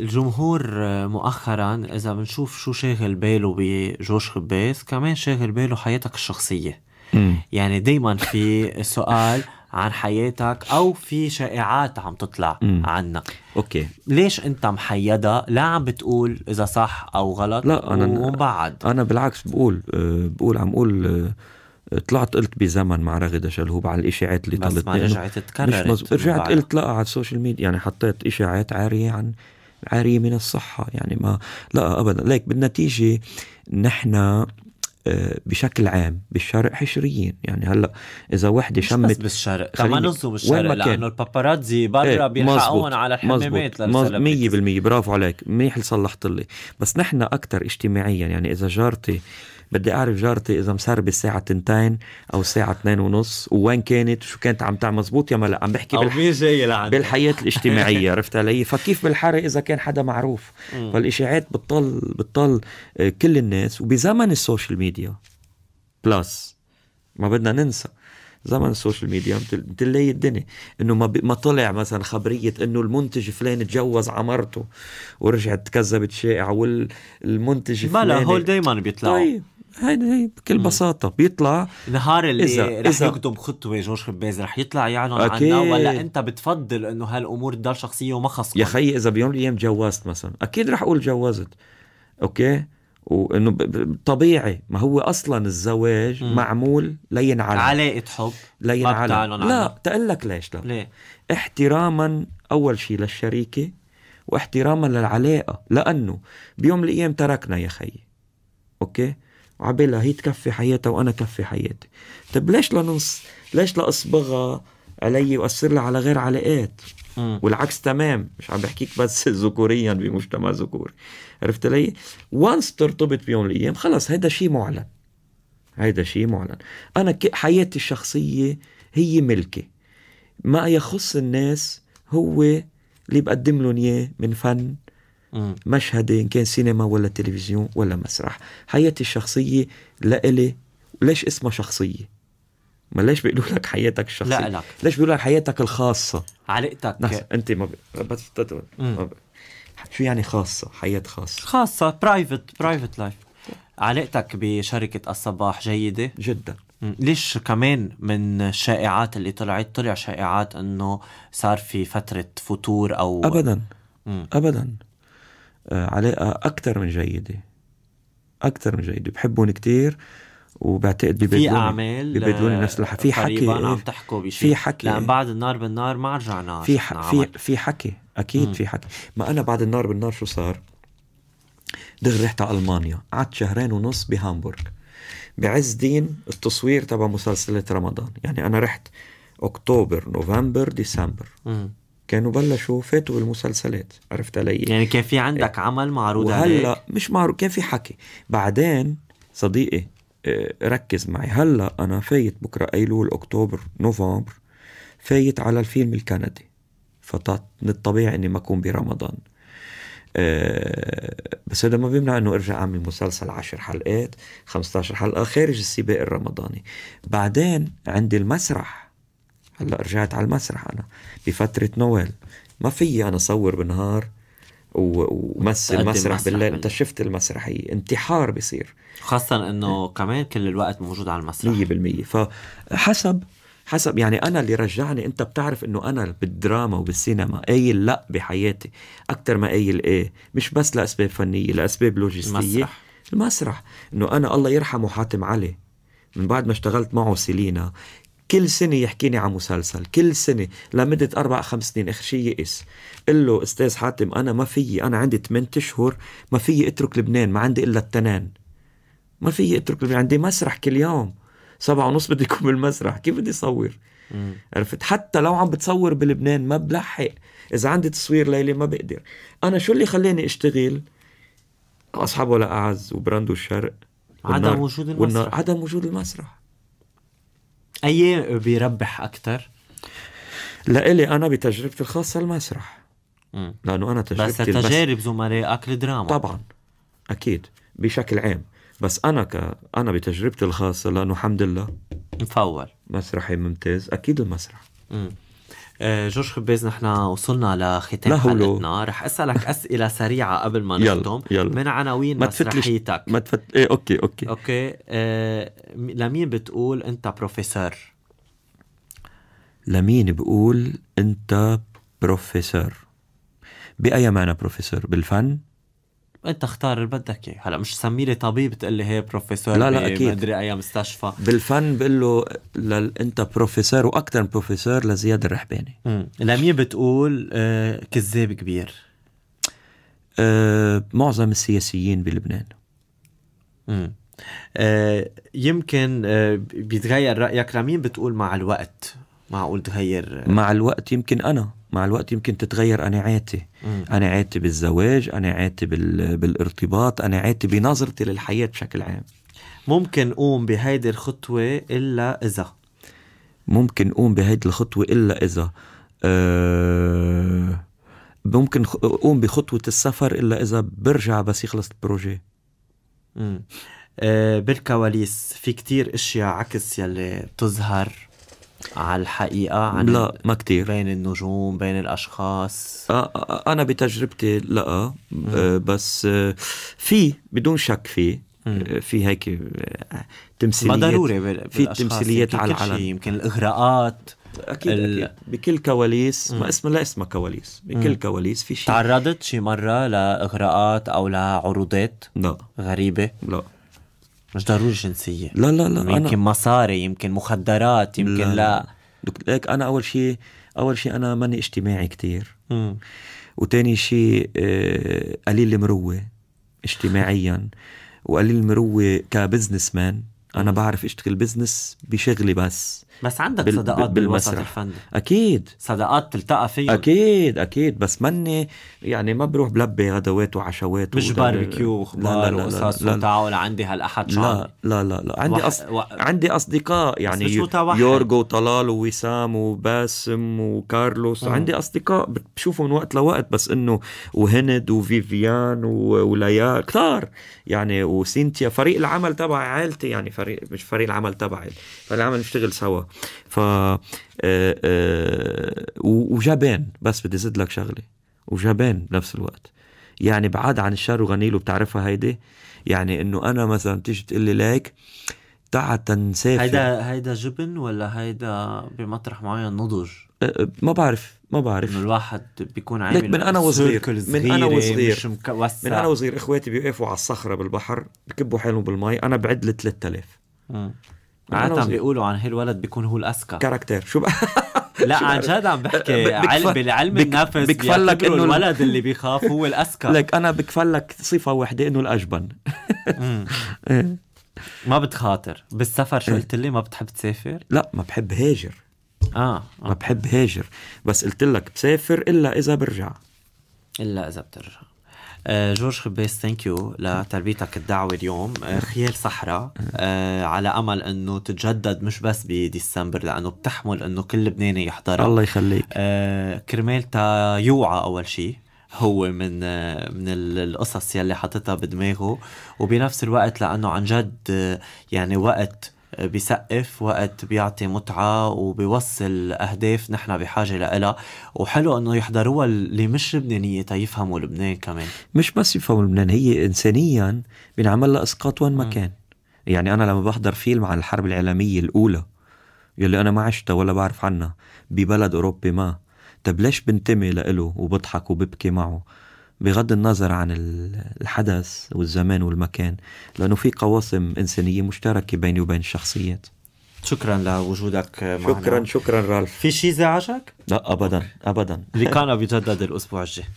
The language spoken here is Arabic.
الجمهور آه، مؤخرا اذا بنشوف شو شاغل باله بجوش خباز كمان شاغل باله حياتك الشخصيه يعني دايما في سؤال عن حياتك او في شائعات عم تطلع عنك اوكي ليش انت محيدة لا عم بتقول اذا صح او غلط لا انا ومبعد انا بالعكس بقول آه، بقول عم اقول آه، طلعت قلت بزمن مع رغدة شلهوب على الاشاعات اللي طلعت بس ما رجعت تكررت مز... رجعت قلت لا على السوشيال ميديا يعني حطيت اشاعات عارية عن عارية من الصحة يعني ما لا أبدا ليك بالنتيجة نحن آه، بشكل عام بالشرق حشريين يعني هلا اذا وحده شمت بس بالشرق كمان نصوا بالشرق لانه الباباراتزي برا ايه بيلحقون على الحمامات مية 100% برافو عليك منيح اللي صلحت لي بس نحن اكثر اجتماعيا يعني اذا جارتي بدي اعرف جارتي اذا مسربه الساعه تنتين او الساعه اثنين ونص ووين كانت وشو كانت عم تعمل مزبوط يا ملا لا عم بحكي أو بالح... جاي بالحياه الاجتماعيه عرفت علي فكيف بالحرق اذا كان حدا معروف فالاشاعات بتطل بتطل آه، كل الناس وبزمن السوشيال ميديا بلس ما بدنا ننسى زمن السوشيال ميديا بتلاقي الدنيا انه ما, ما طلع مثلا خبريه انه المنتج فلان تجوز عمرته ورجعت كذبت شائعه والمنتج فلان بلا هول دايما بيطلعوا طيب هيدا هي بكل بساطه بيطلع نهار اللي إذا رح إذا يقدم خطوه جورج خباز رح يطلع يعلن عنها ولا انت بتفضل انه هالامور تضل شخصيه وما خصك يا خيي اذا بيوم من الايام تجوزت مثلا اكيد رح اقول تجوزت اوكي وانه طبيعي ما هو اصلا الزواج م. معمول لينعلى علاقه حب لينعلى لا تقول لك ليش لا ليه؟ احتراما اول شيء للشريكه واحتراما للعلاقه لانه بيوم الايام تركنا يا خيي اوكي عبالها هي تكفي حياتها وانا كفي حياتي طيب ليش لنص ليش لاصبغها علي واثر على غير علاقات والعكس تمام مش عم بحكيك بس ذكوريا بمجتمع ذكوري عرفت لي وانس ترتبط بيوم من الايام خلص هيدا شيء معلن هيدا شيء معلن انا حياتي الشخصيه هي ملكي ما يخص الناس هو اللي بقدم لهم اياه من فن مشهدي ان كان سينما ولا تلفزيون ولا مسرح حياتي الشخصيه لإلي ليش اسمها شخصيه ما ليش بيقولوا لك حياتك الشخصيه؟ لا لك ليش بيقولوا لك حياتك الخاصة؟ علاقتك نحس انت ما ب... بس شو يعني خاصة؟ حياة خاصة خاصة برايفت برايفت لايف علاقتك بشركة الصباح جيدة؟ جدا ليش كمان من الشائعات اللي طلعت طلع شائعات انه صار في فترة فتور او ابدا مم. ابدا آه، علاقة اكثر من جيدة اكثر من جيدة بحبهم كثير وبعتقد في اعمال ببدلوني نفس الحكي آه، في حكي إيه، عم تحكوا بشيء في حكي لان إيه. بعد النار بالنار ما رجعنا في ح... في في حكي اكيد م. في حكي ما انا بعد النار بالنار شو صار؟ دغري رحت على المانيا قعدت شهرين ونص بهامبورغ بعز دين التصوير تبع مسلسلة رمضان يعني أنا رحت أكتوبر نوفمبر ديسمبر م. كانوا بلشوا فاتوا بالمسلسلات عرفت علي يعني كان في عندك إيه. عمل معروض وهلا عليك. مش معروض كان في حكي بعدين صديقي آه، ركز معي هلا انا فايت بكره ايلول اكتوبر نوفمبر فايت على الفيلم الكندي فمن الطبيعي اني ما اكون برمضان أه بس هذا ما بيمنع انه ارجع اعمل مسلسل 10 حلقات 15 حلقه آه، خارج السباق الرمضاني بعدين عندي المسرح هلا رجعت على المسرح انا بفتره نوال ما في انا اصور بالنهار ومثل مسرح بالليل انت شفت المسرحيه انتحار بيصير خاصه انه إيه. كمان كل الوقت موجود على المسرح 100% فحسب حسب يعني انا اللي رجعني انت بتعرف انه انا بالدراما وبالسينما قايل لا بحياتي اكثر ما قايل ايه مش بس لاسباب فنيه لاسباب لوجستيه المسرح المسرح انه انا الله يرحمه حاتم علي من بعد ما اشتغلت معه سيلينا كل سنة يحكيني عن مسلسل كل سنة لمدة أربع خمس سنين آخر شيء يئس قل له أستاذ حاتم أنا ما فيي أنا عندي 8 أشهر ما فيي أترك لبنان ما عندي إلا التنان ما فيي أترك لبنان عندي مسرح كل يوم سبعة ونص بدي يكون بالمسرح كيف بدي صور مم. عرفت حتى لو عم بتصور بلبنان ما بلحق اذا عندي تصوير ليلي ما بقدر انا شو اللي خلاني اشتغل اصحابه لاعز وبراندو الشرق عدم وجود المسرح عدم وجود المسرح اي بيربح اكثر لإلي انا بتجربتي الخاصه المسرح مم. لانه انا تجربتي بس تجارب زملائك الدراما طبعا اكيد بشكل عام بس انا ك انا بتجربتي الخاصه لانه الحمد لله مفول مسرحي ممتاز اكيد المسرح مم. آه، جورج خباز نحن وصلنا لختام حلقتنا رح اسالك اسئله سريعه قبل ما نختم من عناوين مسرحيتك ما تفت... ايه اوكي اوكي اوكي آه... لمين بتقول انت بروفيسور؟ لمين بقول انت بروفيسور؟ بأي معنى بروفيسور؟ بالفن؟ انت اختار اللي بدك اياه هلا مش سمي لي طبيب تقول لي هي بروفيسور لا لا اكيد مدري اي مستشفى بالفن بقول له انت بروفيسور واكثر من بروفيسور لزياد الرحباني لمين بتقول آه، كذاب كبير؟ آه، معظم السياسيين بلبنان امم يمكن بيتغير رايك لمين بتقول مع الوقت معقول تغير مع الوقت يمكن انا مع الوقت يمكن تتغير قناعاتي قناعاتي بالزواج قناعاتي بالارتباط قناعاتي بنظرتي للحياة بشكل عام ممكن قوم بهيدي الخطوة إلا إذا ممكن قوم بهيدي الخطوة إلا إذا أه ممكن قوم بخطوة السفر إلا إذا برجع بس يخلص البروجي أه بالكواليس في كتير اشياء عكس يلي بتظهر على الحقيقة عن لا ما كتير بين النجوم بين الأشخاص آه، آه، أنا بتجربتي لا آه، بس في بدون شك في في هيك تمثيليات ما ضروري في تمثيليات على العلن يمكن الإغراءات أكيد, ال... أكيد بكل كواليس ما اسمه لا اسمها كواليس بكل كواليس في شيء تعرضت شي مرة لإغراءات أو لعروضات لا غريبة لا مش ضروري جنسيه لا لا لا يمكن أنا... مصاري يمكن مخدرات يمكن لا, لا. لك انا اول شيء اول شيء انا ماني اجتماعي كتير وثاني شيء آه، قليل المروه اجتماعيا وقليل المروه كبزنس مان انا بعرف اشتغل بزنس بشغلي بس بس عندك بال... صداقات بالمسرح بالوسط الفني اكيد صداقات تلتقى فيه اكيد اكيد بس مني يعني ما بروح بلبي غدوات وعشوات مش باربيكيو وخبار وقصص وتعالوا عندي هالاحد شعبي لا لا لا لا عندي أص... عندي اصدقاء يعني مش يورجو وطلال ووسام وباسم وكارلوس مم. عندي اصدقاء بشوفهم من وقت لوقت بس انه وهند وفيفيان وليا كثار يعني وسينتيا فريق العمل تبع عائلتي يعني فريق مش فريق العمل تبعي فريق العمل نشتغل سوا ف آه، آه، وجبان بس بدي زد لك شغله وجبان بنفس الوقت يعني بعاد عن الشر له بتعرفها هيدي يعني انه انا مثلا تيجي تقول لي ليك تعا تنسافر هيدا هيدا جبن ولا هيدا بمطرح معين نضج؟ آه، ما بعرف ما بعرف انه الواحد بيكون عامل من انا وصغير من انا وصغير مش من انا وصغير اخواتي بيوقفوا على الصخره بالبحر بكبوا حالهم بالمي انا بعد ل 3000 عادة بيقولوا عن هالولد بيكون هو الاذكى كاركتر شو بقى لا عن جد عم بحكي علم العلم النفس بكفلك انه الولد اللي بيخاف هو الاذكى لك انا بكفلك صفه وحده انه الاجبن إيه. ما بتخاطر بالسفر شو إيه. قلت لي ما بتحب تسافر لا ما بحب هاجر آه. اه ما بحب هاجر بس قلت لك بسافر الا اذا برجع الا اذا بترجع آه، جورج خباس ثانك يو لتربيتك الدعوه اليوم آه، خيال صحراء آه، على امل انه تتجدد مش بس بديسمبر لانه بتحمل انه كل لبناني يحضرها الله يخليك كرمال تا يوعى اول شيء هو من من القصص يلي حاططها بدماغه وبنفس الوقت لانه عن جد يعني وقت بيسقف وقت بيعطي متعة وبيوصل أهداف نحن بحاجة لها وحلو أنه يحضروها اللي مش لبنانية يفهموا لبنان كمان مش بس يفهموا لبنان هي إنسانيا بنعمل لها إسقاط وين ما كان يعني أنا لما بحضر فيلم عن الحرب العالمية الأولى يلي أنا ما عشتها ولا بعرف عنها ببلد أوروبي ما طب ليش بنتمي لإله وبضحك وببكي معه بغض النظر عن الحدث والزمان والمكان لأنه في قواسم إنسانية مشتركة بيني وبين الشخصيات شكرا لوجودك معنا شكرا شكرا رالف في شيء زعجك؟ لا أبدا أبدا لقانا بجدد الأسبوع الجاي